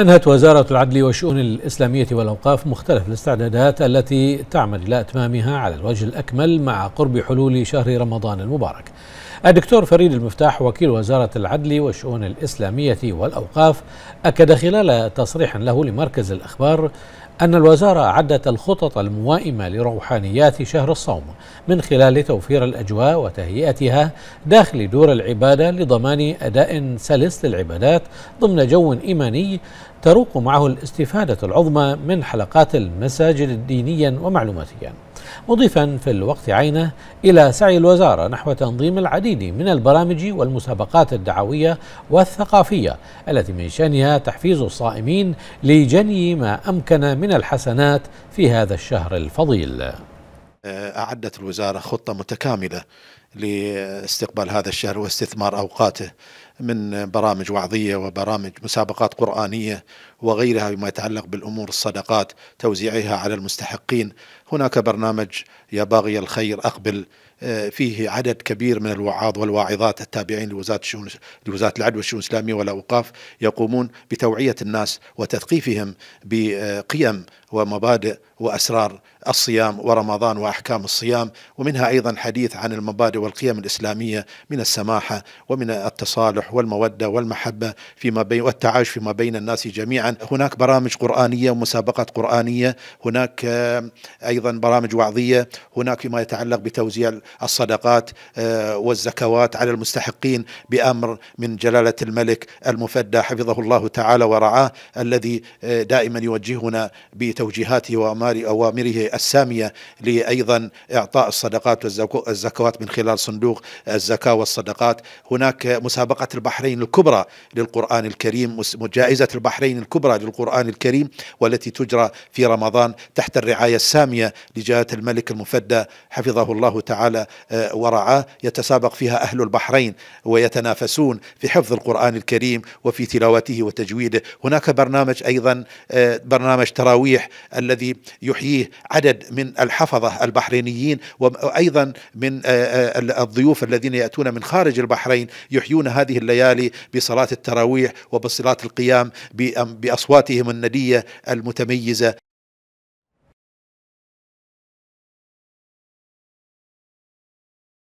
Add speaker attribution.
Speaker 1: أنهت وزارة العدل والشؤون الإسلامية والأوقاف مختلف الاستعدادات التي تعمل إلى إتمامها على الوجه الأكمل مع قرب حلول شهر رمضان المبارك الدكتور فريد المفتاح وكيل وزارة العدل والشؤون الإسلامية والأوقاف أكد خلال تصريح له لمركز الأخبار أن الوزارة عدت الخطط الموائمة لروحانيات شهر الصوم من خلال توفير الأجواء وتهيئتها داخل دور العبادة لضمان أداء سلس للعبادات ضمن جو إيماني تروق معه الاستفادة العظمى من حلقات المساجد دينيا ومعلوماتيا مضيفا في الوقت عينه إلى سعي الوزارة نحو تنظيم العديد من البرامج والمسابقات الدعوية والثقافية التي من شأنها تحفيز الصائمين لجني ما أمكن من الحسنات في هذا الشهر الفضيل
Speaker 2: أعدت الوزارة خطة متكاملة لاستقبال هذا الشهر واستثمار أوقاته من برامج وعظية وبرامج مسابقات قرآنية وغيرها بما يتعلق بالأمور الصدقات توزيعها على المستحقين هناك برنامج يا باغي الخير أقبل آه، فيه عدد كبير من الوعاظ والواعظات التابعين لوزاره الشؤون لوزاره العدل والشؤون الاسلاميه والاوقاف يقومون بتوعيه الناس وتثقيفهم بقيم ومبادئ واسرار الصيام ورمضان واحكام الصيام ومنها ايضا حديث عن المبادئ والقيم الاسلاميه من السماحه ومن التصالح والموده والمحبه فيما بين والتعايش فيما بين الناس جميعا هناك برامج قرآنية ومسابقات قرآنية هناك آه، أيضا برامج وعظية هناك فيما يتعلق بتوزيع الصدقات آه، والزكوات على المستحقين بأمر من جلالة الملك المفدى حفظه الله تعالى ورعاه الذي آه، دائما يوجهنا بتوجيهاته وأوامره السامية لأيضا إعطاء الصدقات والزكوات من خلال صندوق الزكاة والصدقات هناك مسابقة البحرين الكبرى للقرآن الكريم جائزة البحرين الكبرى الكبرى للقرآن الكريم والتي تجرى في رمضان تحت الرعاية السامية لجهة الملك المفدى حفظه الله تعالى آه، ورعاه يتسابق فيها أهل البحرين ويتنافسون في حفظ القرآن الكريم وفي تلاوته وتجويده هناك برنامج أيضا آه، برنامج تراويح الذي يحييه عدد من الحفظة البحرينيين وأيضا من آه، الضيوف الذين يأتون من خارج البحرين يحيون هذه الليالي بصلاة التراويح وبصلاة القيام باصواتهم النديه المتميزه